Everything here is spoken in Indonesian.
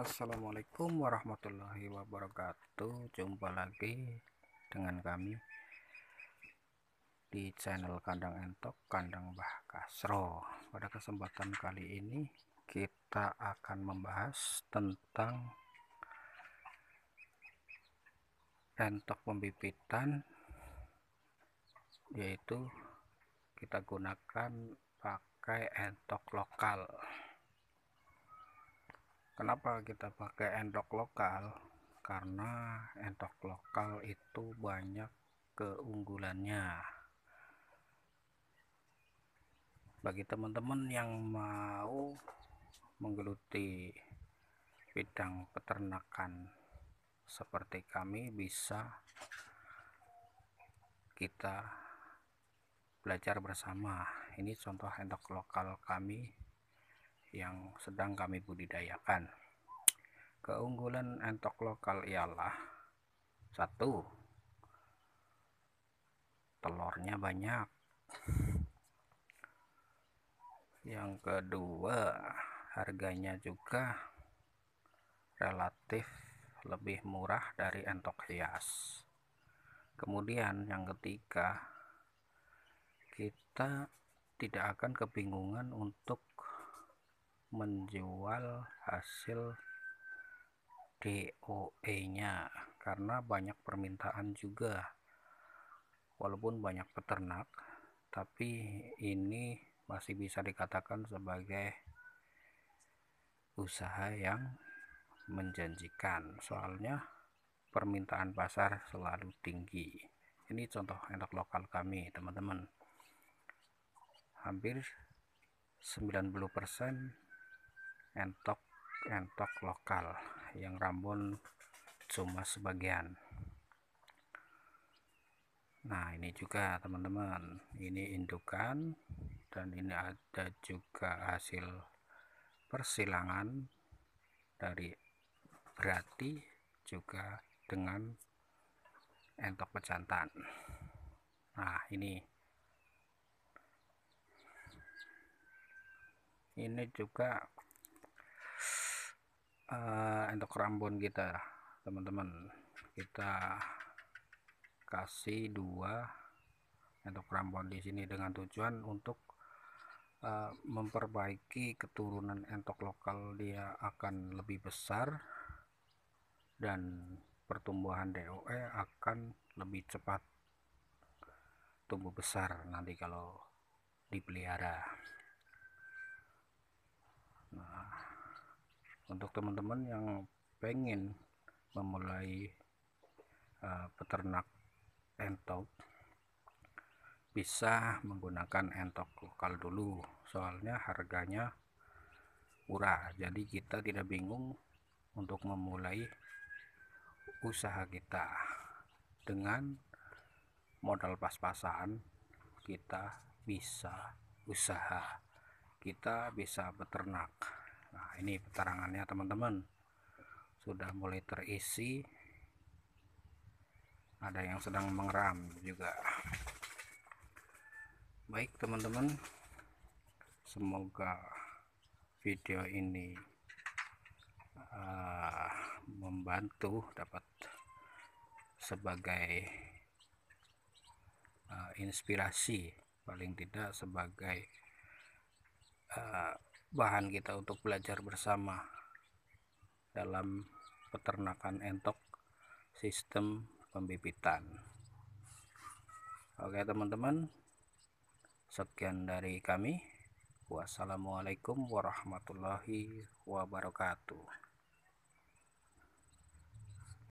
Assalamualaikum warahmatullahi wabarakatuh jumpa lagi dengan kami di channel kandang entok kandang Bah Kasro pada kesempatan kali ini kita akan membahas tentang entok pembibitan yaitu kita gunakan pakai entok lokal kenapa kita pakai endok lokal karena endok lokal itu banyak keunggulannya bagi teman-teman yang mau menggeluti bidang peternakan seperti kami bisa kita belajar bersama ini contoh endok lokal kami yang sedang kami budidayakan. Keunggulan entok lokal ialah satu, telurnya banyak. Yang kedua, harganya juga relatif lebih murah dari entok hias. Kemudian yang ketiga, kita tidak akan kebingungan untuk menjual hasil DOE-nya karena banyak permintaan juga walaupun banyak peternak tapi ini masih bisa dikatakan sebagai usaha yang menjanjikan soalnya permintaan pasar selalu tinggi ini contoh enak lokal kami teman-teman hampir 90% entok entok lokal yang Rambon cuma sebagian nah ini juga teman-teman ini indukan dan ini ada juga hasil persilangan dari berarti juga dengan entok pejantan nah ini ini juga uh, eh, untuk rambun kita teman-teman kita kasih dua untuk rambon di sini dengan tujuan untuk uh, memperbaiki keturunan entok lokal dia akan lebih besar dan pertumbuhan DOE akan lebih cepat tumbuh besar nanti kalau dipelihara untuk teman-teman yang pengen memulai uh, peternak entok bisa menggunakan entok lokal dulu soalnya harganya murah jadi kita tidak bingung untuk memulai usaha kita dengan modal pas-pasan kita bisa usaha kita bisa peternak nah ini petarangannya teman-teman sudah mulai terisi ada yang sedang mengeram juga baik teman-teman semoga video ini uh, membantu dapat sebagai uh, inspirasi paling tidak sebagai eh, bahan kita untuk belajar bersama dalam peternakan entok sistem pembibitan oke teman-teman sekian dari kami wassalamualaikum warahmatullahi wabarakatuh